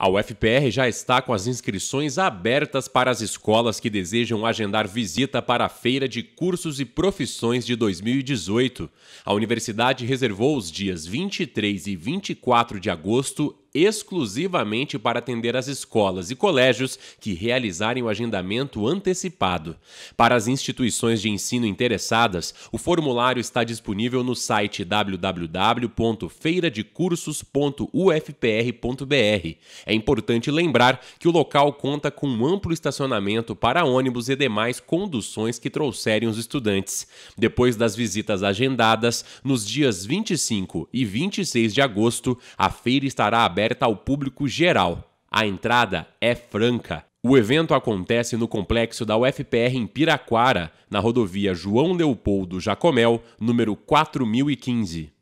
A UFPR já está com as inscrições abertas para as escolas que desejam agendar visita para a Feira de Cursos e Profissões de 2018. A universidade reservou os dias 23 e 24 de agosto exclusivamente para atender as escolas e colégios que realizarem o agendamento antecipado. Para as instituições de ensino interessadas, o formulário está disponível no site www.feiradecursos.ufpr.br. É importante lembrar que o local conta com um amplo estacionamento para ônibus e demais conduções que trouxerem os estudantes. Depois das visitas agendadas, nos dias 25 e 26 de agosto, a feira estará aberta aberta ao público geral. A entrada é franca. O evento acontece no complexo da UFPR em Piraquara, na rodovia João Leopoldo Jacomel, número 4015.